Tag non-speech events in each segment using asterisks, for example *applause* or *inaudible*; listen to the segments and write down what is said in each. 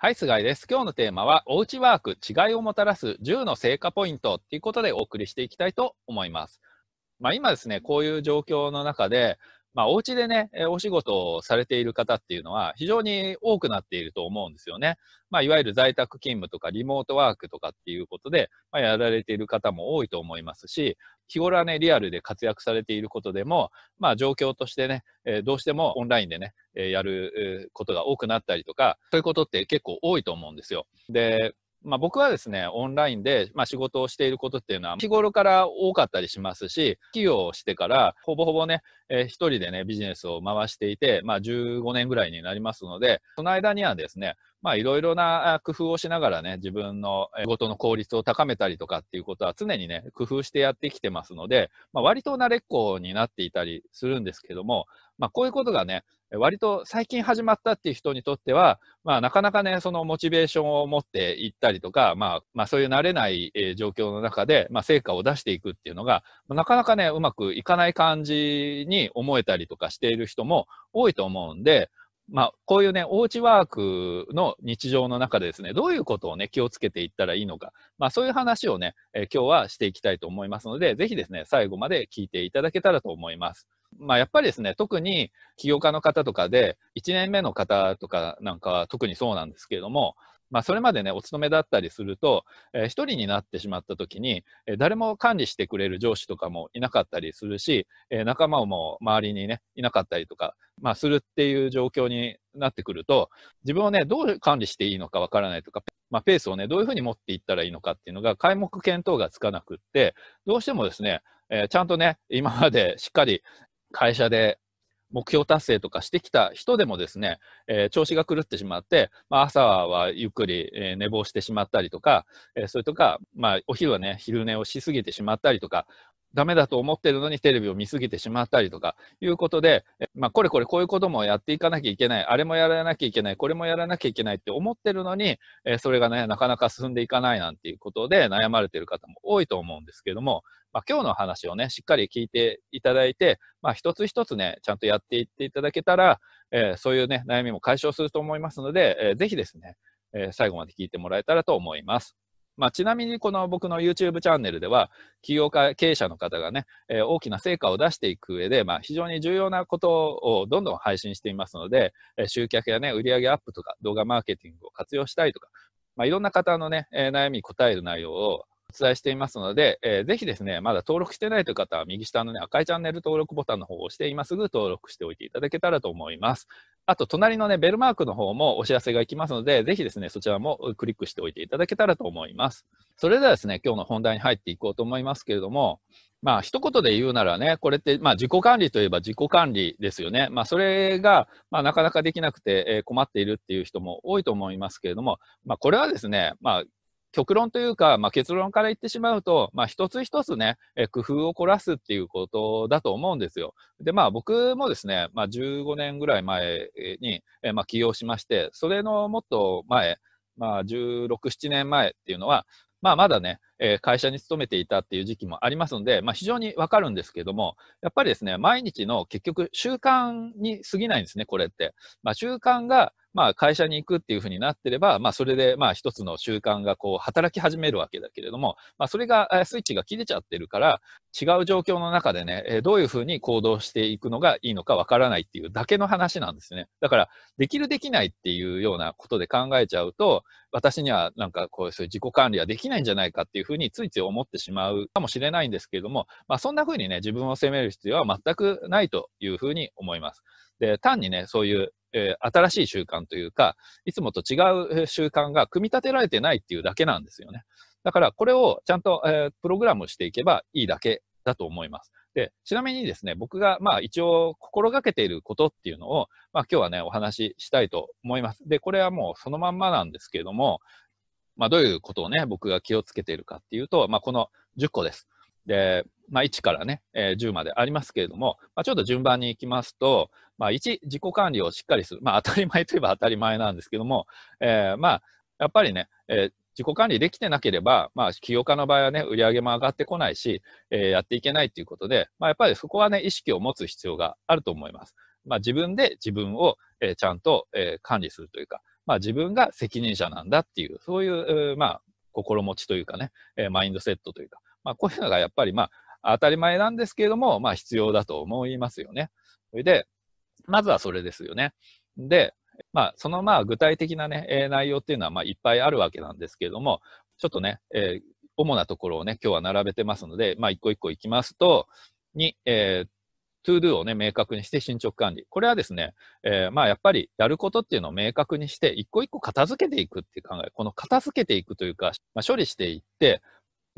はい、菅井です。今日のテーマは、おうちワーク、違いをもたらす10の成果ポイントということでお送りしていきたいと思います。まあ、今ですね、こういう状況の中で、まあ、お家でね、お仕事をされている方っていうのは非常に多くなっていると思うんですよね。まあ、いわゆる在宅勤務とかリモートワークとかっていうことで、まあ、やられている方も多いと思いますし、日頃はね、リアルで活躍されていることでも、まあ、状況としてね、えどうしてもオンラインでね、えやることが多くなったりとか、そういうことって結構多いと思うんですよ。で、まあ、僕はですね、オンラインで、まあ、仕事をしていることっていうのは、日頃から多かったりしますし、企業をしてから、ほぼほぼね、えー、一人でね、ビジネスを回していて、まあ、15年ぐらいになりますので、その間にはですね、まあ、いろいろな工夫をしながらね、自分の仕事の効率を高めたりとかっていうことは常にね、工夫してやってきてますので、まあ、割と慣れっこになっていたりするんですけども、まあ、こういうことがね、割と最近始まったっていう人にとっては、まあ、なかなかね、そのモチベーションを持っていったりとか、まあ、まあ、そういう慣れない状況の中で、まあ、成果を出していくっていうのが、なかなかね、うまくいかない感じに思えたりとかしている人も多いと思うんで、まあ、こういうね、おうちワークの日常の中でですね、どういうことをね、気をつけていったらいいのか、まあ、そういう話をね、え今日はしていきたいと思いますので、ぜひですね、最後まで聞いていただけたらと思います。まあ、やっぱりですね、特に起業家の方とかで、1年目の方とかなんかは特にそうなんですけれども、まあ、それまでね、お勤めだったりすると、えー、一人になってしまった時に、えー、誰も管理してくれる上司とかもいなかったりするし、えー、仲間も周りにね、いなかったりとか、まあ、するっていう状況になってくると、自分をね、どう管理していいのかわからないとか、まあ、ペースをね、どういうふうに持っていったらいいのかっていうのが、皆目見当がつかなくって、どうしてもですね、えー、ちゃんとね、今までしっかり、会社で目標達成とかしてきた人でもですね、えー、調子が狂ってしまって、まあ、朝はゆっくり、え寝坊してしまったりとか、えー、それとか、まあ、お昼はね、昼寝をしすぎてしまったりとか、ダメだと思ってるのにテレビを見すぎてしまったりとかいうことで、まあ、これこれこういうこともやっていかなきゃいけない、あれもやらなきゃいけない、これもやらなきゃいけないって思ってるのに、えそれがね、なかなか進んでいかないなんていうことで悩まれてる方も多いと思うんですけども、まあ、今日の話をね、しっかり聞いていただいて、まあ、一つ一つね、ちゃんとやっていっていただけたら、えー、そういうね、悩みも解消すると思いますので、えー、ぜひですね、えー、最後まで聞いてもらえたらと思います。まあ、ちなみにこの僕の YouTube チャンネルでは、起業家経営者の方がね、えー、大きな成果を出していく上で、まあ、非常に重要なことをどんどん配信していますので、えー、集客やね、売上アップとか、動画マーケティングを活用したいとか、まあ、いろんな方のね、えー、悩みに答える内容をお伝えしていますので、えー、ぜひですね、まだ登録してないという方は、右下のね、赤いチャンネル登録ボタンの方を押して、今すぐ登録しておいていただけたらと思います。あと、隣のね、ベルマークの方もお知らせがいきますので、ぜひですね、そちらもクリックしておいていただけたらと思います。それではですね、今日の本題に入っていこうと思いますけれども、まあ、一言で言うならね、これって、まあ、自己管理といえば自己管理ですよね。まあ、それが、まあ、なかなかできなくて、え困っているっていう人も多いと思いますけれども、まあ、これはですね、まあ、極論というか、まあ、結論から言ってしまうと、まあ、一つ一つね、工夫を凝らすっていうことだと思うんですよ。で、まあ、僕もですね、まあ、15年ぐらい前に、まあ、起業しまして、それのもっと前、まあ、16、7年前っていうのは、まあ、まだね、会社に勤めていたっていう時期もありますので、まあ、非常にわかるんですけども、やっぱりですね、毎日の結局習慣に過ぎないんですね、これって。まあ、習慣が、まあ、会社に行くっていうふうになってれば、まあ、それで、まあ、一つの習慣が、こう、働き始めるわけだけれども、まあ、それが、スイッチが切れちゃってるから、違う状況の中でね、えどういうふうに行動していくのがいいのかわからないっていうだけの話なんですね。だから、できるできないっていうようなことで考えちゃうと、私にはなんかこう、そういう自己管理はできないんじゃないかっていうふうについつい思ってしまうかもしれないんですけれども、まあ、そんなふうにね、自分を責める必要は全くないというふうに思います。で、単にね、そういう、えー、新しい習慣というか、いつもと違う習慣が組み立てられてないっていうだけなんですよね。だから、これをちゃんと、えー、プログラムしていけばいいだけだと思います。で、ちなみにですね、僕が、まあ一応心がけていることっていうのを、まあ今日はね、お話ししたいと思います。で、これはもうそのまんまなんですけれども、まあどういうことをね、僕が気をつけているかっていうと、まあこの10個です。で、まあ1からね、えー、10までありますけれども、まあちょっと順番に行きますと、まあ、1、自己管理をしっかりする。まあ、当たり前といえば当たり前なんですけども、えー、まあ、やっぱりね、えー、自己管理できてなければ、まあ、起業家の場合はね、売り上げも上がってこないし、えー、やっていけないということで、まあ、やっぱりそこはね、意識を持つ必要があると思います。まあ、自分で自分を、えー、ちゃんと、えー、管理するというか、まあ、自分が責任者なんだっていう、そういう、えー、まあ、心持ちというかね、えー、マインドセットというか、まあ、こういうのがやっぱり、まあ、当たり前なんですけれども、まあ、必要だと思いますよね。それで、まずはそれですよね。で、まあ、そのまあ具体的な、ね、内容っていうのはまあいっぱいあるわけなんですけれども、ちょっとね、えー、主なところをね、今日は並べてますので、まあ、一個一個いきますと、に、えー、to do をね、明確にして進捗管理。これはですね、えー、まあやっぱりやることっていうのを明確にして、一個一個片付けていくっていう考え。この片付けていくというか、まあ、処理していって、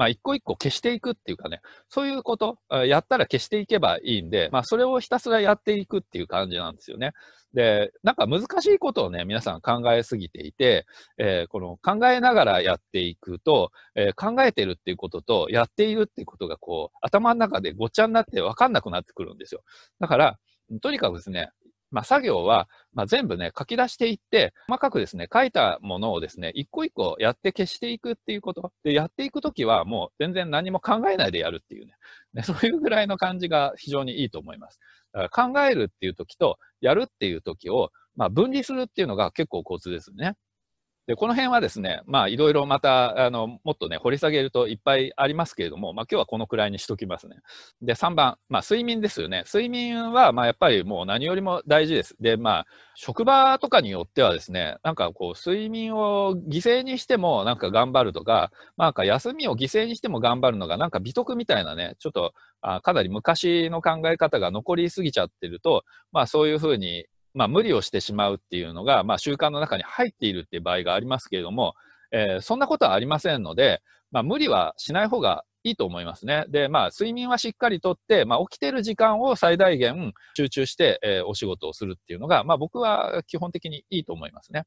まあ、一個一個消していくっていうかね、そういうこと、やったら消していけばいいんで、まあ、それをひたすらやっていくっていう感じなんですよね。で、なんか難しいことをね、皆さん考えすぎていて、えー、この考えながらやっていくと、えー、考えてるっていうことと、やっているっていうことがこう、頭の中でごっちゃになって分かんなくなってくるんですよ。だから、とにかくですね、まあ、作業は、まあ、全部ね、書き出していって、細かくですね、書いたものをですね、一個一個やって消していくっていうこと。で、やっていくときはもう全然何も考えないでやるっていうね。ねそういうぐらいの感じが非常にいいと思います。だから考えるっていうときと、やるっていうときを、まあ、分離するっていうのが結構コツですね。でこの辺はですね、まあ、いろいろまたあのもっとね掘り下げるといっぱいありますけれども、まあ、今日はこのくらいにしときますね。で3番、まあ、睡眠ですよね。睡眠はまあやっぱりもう何よりも大事です。でまあ職場とかによってはですねなんかこう睡眠を犠牲にしてもなんか頑張るとか、まあ、なんか休みを犠牲にしても頑張るのがなんか美徳みたいなねちょっとあかなり昔の考え方が残りすぎちゃってると、まあ、そういうふうにまあ、無理をしてしまうっていうのが、まあ、習慣の中に入っているっていう場合がありますけれども、えー、そんなことはありませんので、まあ、無理はしない方がいいと思いますね。で、まあ、睡眠はしっかりとって、まあ、起きてる時間を最大限集中して、えー、お仕事をするっていうのが、まあ、僕は基本的にいいと思いますね。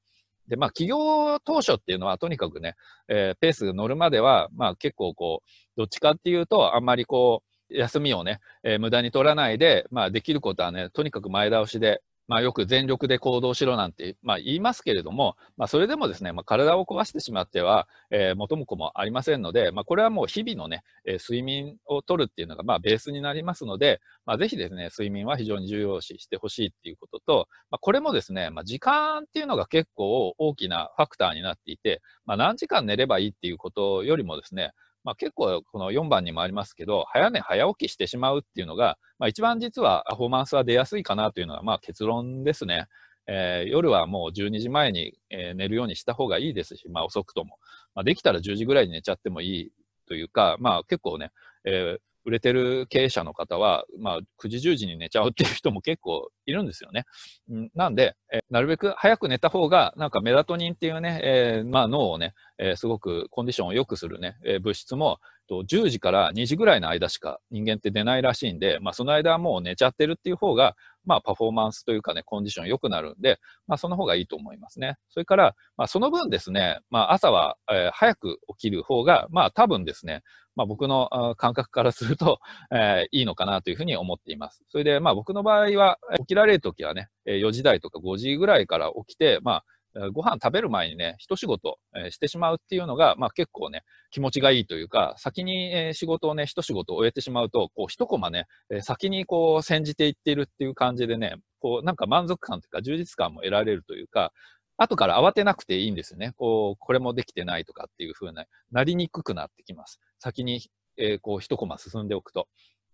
で、まあ、企業当初っていうのは、とにかくね、えー、ペースが乗るまでは、まあ、結構こう、どっちかっていうと、あんまりこう、休みをね、えー、無駄に取らないで、まあ、できることはね、とにかく前倒しでまあ、よく全力で行動しろなんて、まあ、言いますけれども、まあ、それでもですね、まあ、体を壊してしまっては、えー、元も子もありませんので、まあ、これはもう日々のね、えー、睡眠をとるっていうのが、まあ、ベースになりますので、まあ、ぜひですね、睡眠は非常に重要視してほしいっていうことと、まあ、これもですね、まあ、時間っていうのが結構大きなファクターになっていて、まあ、何時間寝ればいいっていうことよりもですね、まあ、結構この4番にもありますけど、早寝早起きしてしまうっていうのが、まあ、一番実はパフォーマンスは出やすいかなというのが、まあ、結論ですね。えー、夜はもう12時前に、え寝るようにした方がいいですし、まあ、遅くとも、まあ、できたら10時ぐらいに寝ちゃってもいいというか、まあ、結構ね、えー売れてる経営者の方は、まあ、9時10時に寝ちゃうっていう人も結構いるんですよね。なんで、えなるべく早く寝た方が、なんかメラトニンっていうね、えー、まあ脳をね、えー、すごくコンディションを良くするね、えー、物質も、と10時から2時ぐらいの間しか人間って出ないらしいんで、まあその間はもう寝ちゃってるっていう方が、まあ、パフォーマンスというかね、コンディション良くなるんで、まあ、その方がいいと思いますね。それから、まあ、その分ですね、まあ、朝は、えー、早く起きる方が、まあ、多分ですね、まあ、僕の感覚からすると、えー、いいのかなというふうに思っています。それで、まあ、僕の場合は、起きられるときはね、4時台とか5時ぐらいから起きて、まあ、ご飯食べる前にね、一仕事してしまうっていうのが、まあ結構ね、気持ちがいいというか、先に仕事をね、一仕事終えてしまうと、こう一コマね、先にこう煎じていっているっていう感じでね、こうなんか満足感というか充実感も得られるというか、後から慌てなくていいんですよね。こう、これもできてないとかっていう風な、なりにくくなってきます。先に、えー、こう一コマ進んでおくと。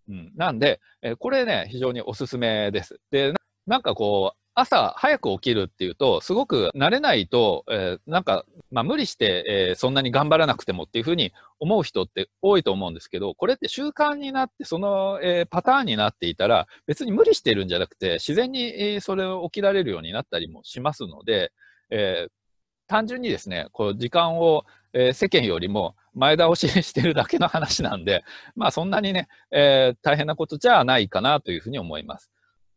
うん。なんで、えー、これね、非常におすすめです。で、なんかこう、朝早く起きるっていうと、すごく慣れないと、えー、なんか、まあ、無理して、えー、そんなに頑張らなくてもっていうふうに思う人って多いと思うんですけど、これって習慣になって、その、えー、パターンになっていたら、別に無理してるんじゃなくて、自然に、えそれを起きられるようになったりもしますので、え単純にですね、こう時間を、え世間よりも前倒ししてるだけの話なんで、まあそんなにね、え大変なことじゃないかなというふうに思います。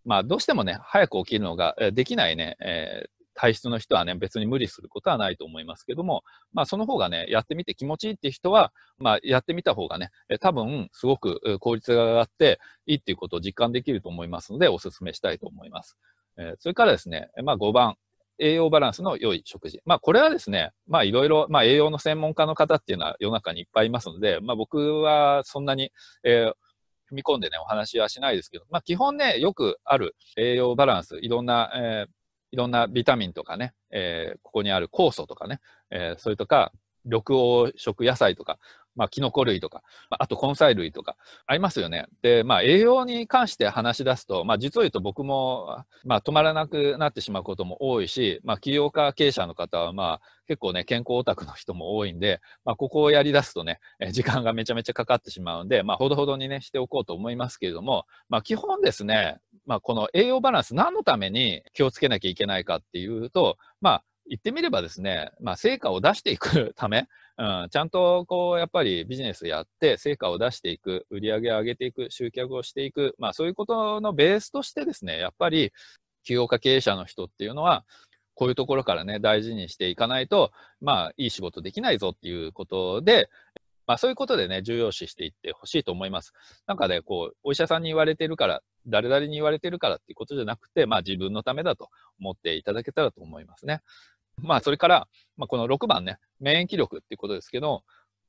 まあ、どうしてもね、早く起きるのができないね、えー、体質の人はね、別に無理することはないと思いますけども、まあ、その方がね、やってみて気持ちいいって人は、まあ、やってみた方がね、多分、すごく効率が上がっていいっていうことを実感できると思いますので、お勧めしたいと思います。えー、それからですね、まあ、5番、栄養バランスの良い食事。まあ、これはですね、まあ、いろいろ、まあ、栄養の専門家の方っていうのは世の中にいっぱいいますので、まあ、僕はそんなに、えー踏み込んでね、お話はしないですけど、まあ基本ね、よくある栄養バランス、いろんな、えー、いろんなビタミンとかね、えー、ここにある酵素とかね、えー、それとか、緑黄色野菜とか、まあ、キノコ類とか、まあ、あと根菜類とか、ありますよね。で、まあ、栄養に関して話し出すと、まあ、実を言うと僕も、まあ、止まらなくなってしまうことも多いし、まあ、起業家経営者の方は、まあ、結構ね、健康オタクの人も多いんで、まあ、ここをやり出すとね、時間がめちゃめちゃかかってしまうんで、まあ、ほどほどにね、しておこうと思いますけれども、まあ、基本ですね、まあ、この栄養バランス、何のために気をつけなきゃいけないかっていうと、まあ、言ってみればですね、まあ、成果を出していくため、うん、ちゃんとこうやっぱりビジネスやって成果を出していく、売り上げを上げていく、集客をしていく、まあそういうことのベースとしてですね、やっぱり起業家経営者の人っていうのは、こういうところからね、大事にしていかないと、まあいい仕事できないぞっていうことで、まあそういうことでね、重要視していってほしいと思います。なんかね、こう、お医者さんに言われてるから、誰々に言われてるからっていうことじゃなくて、まあ自分のためだと思っていただけたらと思いますね。まあ、それから、まあ、この6番ね、免疫力っていうことですけど、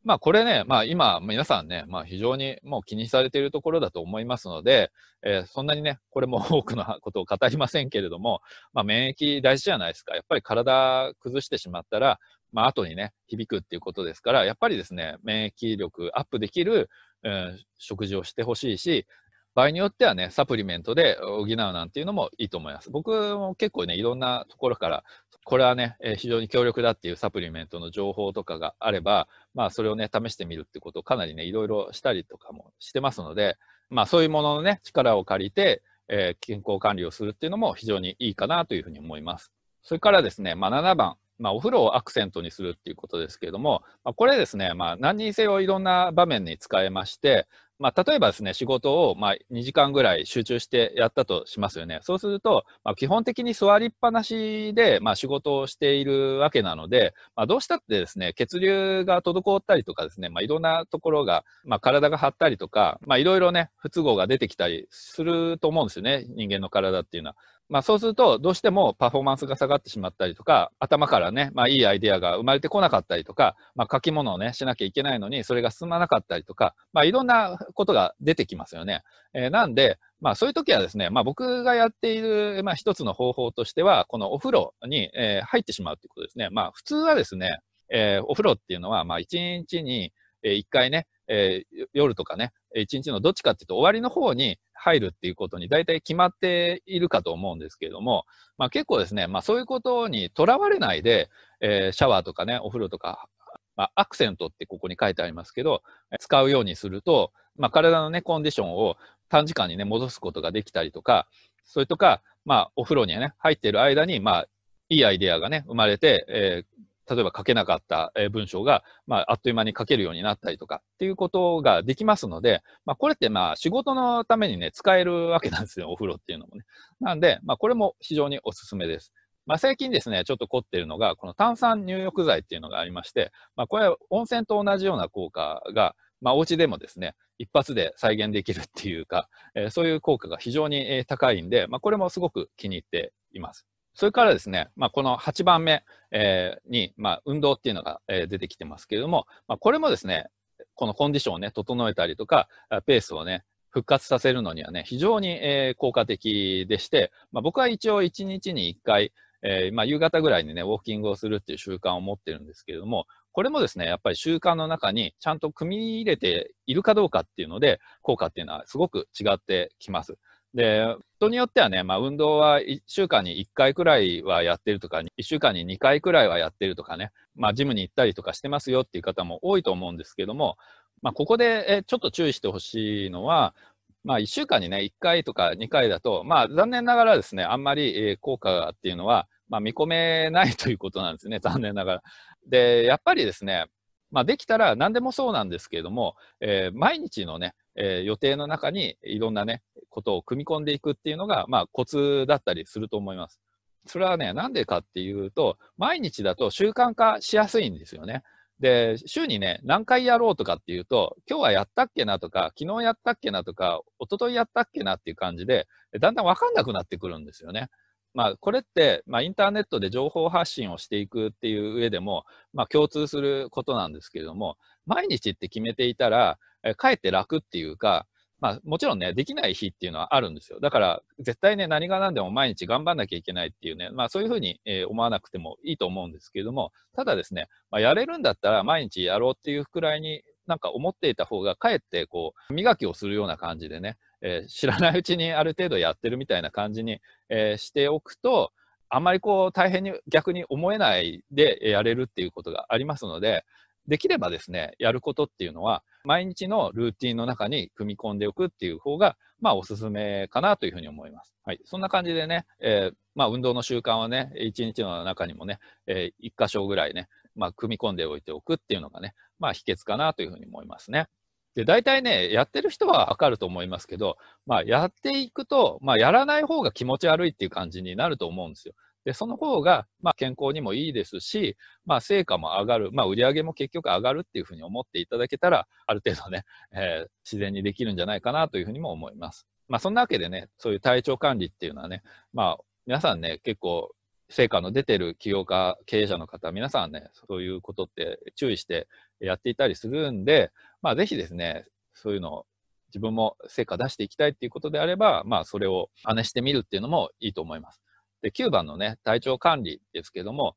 まあ、これね、まあ、今、皆さんね、まあ、非常にもう気にされているところだと思いますので、えー、そんなにね、これも *laughs* 多くのことを語りませんけれども、まあ、免疫大事じゃないですか。やっぱり体崩してしまったら、まあ、後にね、響くっていうことですから、やっぱりですね、免疫力アップできる、えー、食事をしてほしいし、場合によってはね、サプリメントで補うなんていうのもいいと思います。僕も結構ね、いろんなところからこれはね、えー、非常に強力だっていうサプリメントの情報とかがあれば、まあ、それをね、試してみるってことをかなりね、いろいろしたりとかもしてますので、まあ、そういうもののね、力を借りて、えー、健康管理をするっていうのも非常にいいかなというふうに思います。それからですね、まあ、7番、まあ、お風呂をアクセントにするっていうことですけれども、まあ、これですね、まあ、何にせよいろんな場面に使えまして、まあ、例えばですね、仕事をまあ2時間ぐらい集中してやったとしますよね。そうすると、まあ、基本的に座りっぱなしでまあ仕事をしているわけなので、まあ、どうしたってですね、血流が滞ったりとかですね、まあ、いろんなところが、まあ、体が張ったりとか、まあ、いろいろね、不都合が出てきたりすると思うんですよね、人間の体っていうのは。まあ、そうすると、どうしてもパフォーマンスが下がってしまったりとか、頭からね、まあ、いいアイデアが生まれてこなかったりとか、まあ、書き物をね、しなきゃいけないのに、それが進まなかったりとか、まあ、いろんなことが出てきますよね。えー、なんで、まあ、そういう時はですね、まあ、僕がやっている、まあ、一つの方法としては、このお風呂に、えー、入ってしまうということですね。まあ、普通はですね、えー、お風呂っていうのは、まあ、一日に、え1回ね、えー、夜とかね、一日のどっちかっていうと終わりの方に入るっていうことに大体決まっているかと思うんですけれども、まあ結構ですね、まあそういうことにとらわれないで、えー、シャワーとかね、お風呂とか、まあアクセントってここに書いてありますけど、使うようにすると、まあ体のね、コンディションを短時間にね、戻すことができたりとか、それとか、まあお風呂にね、入っている間に、まあいいアイデアがね、生まれて、えー、例えば書けなかった文章が、まあ、あっという間に書けるようになったりとかっていうことができますので、まあ、これってまあ仕事のためにね、使えるわけなんですよ、*laughs* お風呂っていうのもね。なんで、まあ、これも非常におすすめです。まあ、最近ですね、ちょっと凝っているのが、この炭酸入浴剤っていうのがありまして、まあ、これは温泉と同じような効果が、まあ、お家でもですね、一発で再現できるっていうか、えー、そういう効果が非常に高いんで、まあ、これもすごく気に入っています。それからですね、まあ、この8番目、えー、に、まあ、運動っていうのが、えー、出てきてますけれども、まあ、これもですね、このコンディションをね、整えたりとか、ペースをね、復活させるのにはね、非常に、えー、効果的でして、まあ、僕は一応1日に1回、えー、まあ、夕方ぐらいにね、ウォーキングをするっていう習慣を持ってるんですけれども、これもですね、やっぱり習慣の中にちゃんと組み入れているかどうかっていうので、効果っていうのはすごく違ってきます。で、人によってはね、まあ、運動は1週間に1回くらいはやってるとか、1週間に2回くらいはやってるとかね、まあ、ジムに行ったりとかしてますよっていう方も多いと思うんですけども、まあ、ここでちょっと注意してほしいのは、まあ、1週間にね、1回とか2回だと、まあ、残念ながらですね、あんまり効果っていうのは、まあ、見込めないということなんですね、残念ながら。で、やっぱりですね、まあ、できたら何でもそうなんですけれども、えー、毎日のね、えー、予定の中にいろんなね、ことを組み込んでいくっていうのが、まあ、コツだったりすると思います。それはね、なんでかっていうと、毎日だと習慣化しやすいんですよね。で、週にね、何回やろうとかっていうと、今日はやったっけなとか、昨日やったっけなとか、一昨日やったっけなっていう感じで、だんだんわかんなくなってくるんですよね。まあ、これって、まあ、インターネットで情報発信をしていくっていう上でも、まあ、共通することなんですけれども、毎日って決めていたら、えかえって楽っていうか、まあ、もちろんね、できない日っていうのはあるんですよ。だから、絶対ね、何が何でも毎日頑張んなきゃいけないっていうね、まあ、そういうふうに、え思わなくてもいいと思うんですけれども、ただですね、まあ、やれるんだったら毎日やろうっていうくらいに、なんか思っていた方が、かえって、こう、磨きをするような感じでね、えー、知らないうちにある程度やってるみたいな感じに、えー、しておくと、あんまりこう、大変に逆に思えないでやれるっていうことがありますので、できればですね、やることっていうのは、毎日のルーティンの中に組み込んでおくっていう方が、まあ、おすすめかなというふうに思います。はい。そんな感じでね、えー、まあ、運動の習慣はね、一日の中にもね、えー、箇所ぐらいね、まあ、組み込んでおいておくっていうのがね、まあ、秘訣かなというふうに思いますね。で、大体ね、やってる人はわかると思いますけど、まあ、やっていくと、まあ、やらない方が気持ち悪いっていう感じになると思うんですよ。で、その方が、まあ、健康にもいいですし、まあ、成果も上がる、まあ、売り上げも結局上がるっていうふうに思っていただけたら、ある程度ね、えー、自然にできるんじゃないかなというふうにも思います。まあ、そんなわけでね、そういう体調管理っていうのはね、まあ、皆さんね、結構、成果の出てる企業家、経営者の方、皆さんね、そういうことって注意してやっていたりするんで、まあ、ぜひですね、そういうのを自分も成果出していきたいっていうことであれば、まあ、それを真似してみるっていうのもいいと思います。で、9番のね、体調管理ですけども、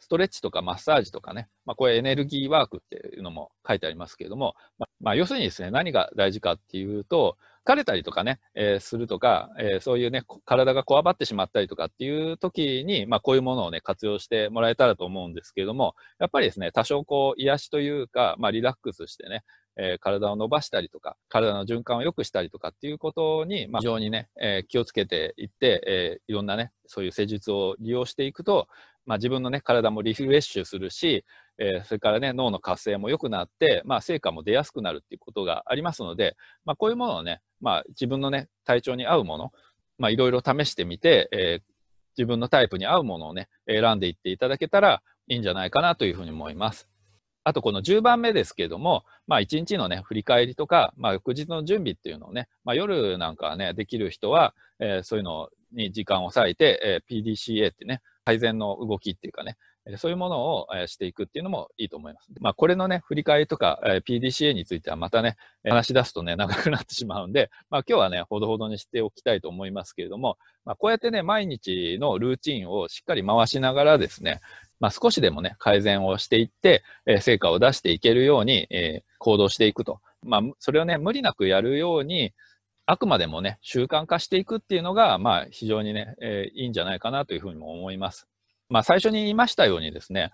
ストレッチとかマッサージとかね、まあ、これエネルギーワークっていうのも書いてありますけれども、まあ、要するにですね、何が大事かっていうと、疲れたりとかね、えー、するとか、えー、そういうね、体がこわばってしまったりとかっていう時に、まあ、こういうものをね、活用してもらえたらと思うんですけれども、やっぱりですね、多少こう、癒しというか、まあ、リラックスしてね、えー、体を伸ばしたりとか、体の循環を良くしたりとかっていうことに、まあ、非常にね、えー、気をつけていって、えー、いろんなね、そういう施術を利用していくと、まあ、自分のね、体もリフレッシュするし、えー、それからね、脳の活性も良くなって、まあ、成果も出やすくなるっていうことがありますので、まあ、こういうものをね、まあ、自分のね、体調に合うもの、まあ、いろいろ試してみて、えー、自分のタイプに合うものをね、選んでいっていただけたらいいんじゃないかなというふうに思います。あとこの10番目ですけども、まあ一日のね、振り返りとか、まあ翌日の準備っていうのをね、まあ夜なんかね、できる人は、えー、そういうのに時間を割いて、えー、PDCA ってね、改善の動きっていうかね、そういうものをしていくっていうのもいいと思います。まあ、これのね、振り返りとか、PDCA についてはまたね、話し出すとね、長くなってしまうんで、まあ、今日はね、ほどほどにしておきたいと思いますけれども、まあ、こうやってね、毎日のルーチンをしっかり回しながらですね、まあ、少しでもね、改善をしていって、え成果を出していけるように、え行動していくと。まあ、それをね、無理なくやるように、あくまでもね、習慣化していくっていうのが、まあ、非常にね、えー、いいんじゃないかなというふうにも思います。まあ、最初に言いましたようにですね、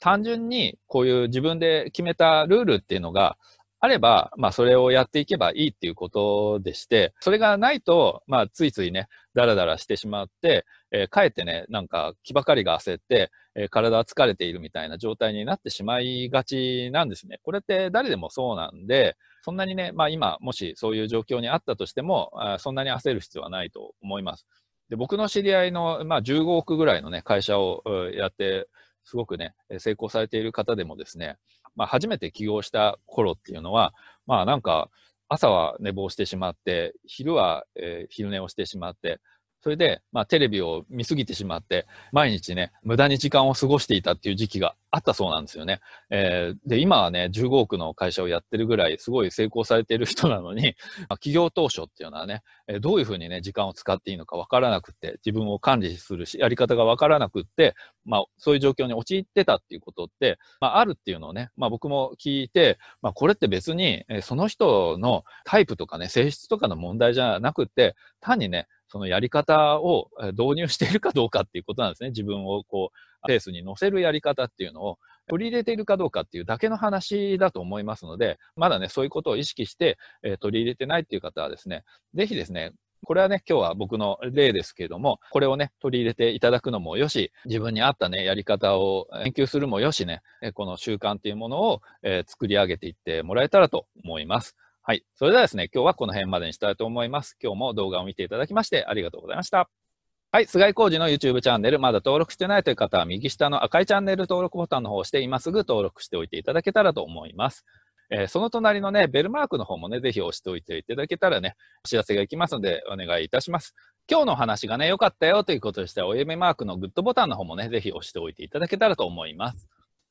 単純にこういう自分で決めたルールっていうのが、あれば、まあ、それをやっていけばいいっていうことでして、それがないと、まあ、ついついね、ダラダラしてしまって、えー、かえってね、なんか気ばかりが焦って、えー、体は疲れているみたいな状態になってしまいがちなんですね。これって誰でもそうなんで、そんなにね、まあ今、もしそういう状況にあったとしても、あそんなに焦る必要はないと思います。で僕の知り合いの、まあ、15億ぐらいの、ね、会社をやって、すごくね、成功されている方でもですね、まあ、初めて起業した頃っていうのは、まあなんか、朝は寝坊してしまって、昼は、えー、昼寝をしてしまって、それで、まあ、テレビを見すぎてしまって、毎日ね、無駄に時間を過ごしていたっていう時期があったそうなんですよね。えー、で、今はね、15億の会社をやってるぐらい、すごい成功されてる人なのに、*laughs* まあ、企業当初っていうのはね、えー、どういうふうにね、時間を使っていいのかわからなくて、自分を管理するし、やり方がわからなくって、まあ、そういう状況に陥ってたっていうことって、まあ、あるっていうのをね、まあ、僕も聞いて、まあ、これって別に、えその人のタイプとかね、性質とかの問題じゃなくて、単にね、そのやり方を導入しているかどうかっていうことなんですね。自分をこう、ペースに乗せるやり方っていうのを取り入れているかどうかっていうだけの話だと思いますので、まだね、そういうことを意識して、え取り入れてないっていう方はですね、ぜひですね、これはね、今日は僕の例ですけれども、これをね、取り入れていただくのもよし、自分に合ったね、やり方を研究するもよしね、この習慣っていうものを、え作り上げていってもらえたらと思います。はい。それではですね、今日はこの辺までにしたいと思います。今日も動画を見ていただきましてありがとうございました。はい。菅井浩二の YouTube チャンネル、まだ登録してないという方は、右下の赤いチャンネル登録ボタンの方を押して、今すぐ登録しておいていただけたらと思います。えー、その隣のね、ベルマークの方もね、ぜひ押しておいていただけたらね、お知らせがいきますので、お願いいたします。今日の話がね、良かったよということでしたら、お嫁マークのグッドボタンの方もね、ぜひ押しておいていただけたらと思います。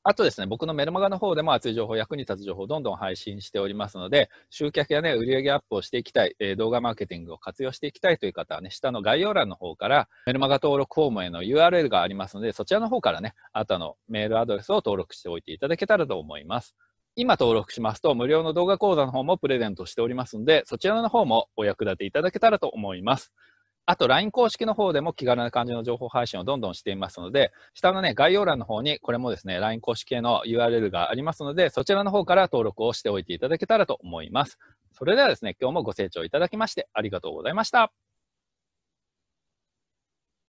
あとですね、僕のメルマガの方でも熱い情報、役に立つ情報をどんどん配信しておりますので、集客やね、売上アップをしていきたい、えー、動画マーケティングを活用していきたいという方はね、下の概要欄の方から、メルマガ登録フォームへの URL がありますので、そちらの方からね、あとのメールアドレスを登録しておいていただけたらと思います。今登録しますと、無料の動画講座の方もプレゼントしておりますので、そちらの方もお役立ていただけたらと思います。あと LINE 公式の方でも気軽な感じの情報配信をどんどんしていますので、下のね、概要欄の方にこれもですね、LINE 公式への URL がありますので、そちらの方から登録をしておいていただけたらと思います。それではですね、今日もご清聴いただきましてありがとうございました。